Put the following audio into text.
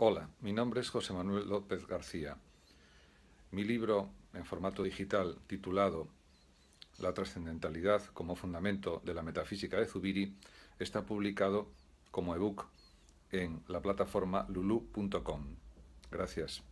Hola, mi nombre es José Manuel López García. Mi libro en formato digital titulado La trascendentalidad como fundamento de la metafísica de Zubiri está publicado como ebook en la plataforma lulu.com. Gracias.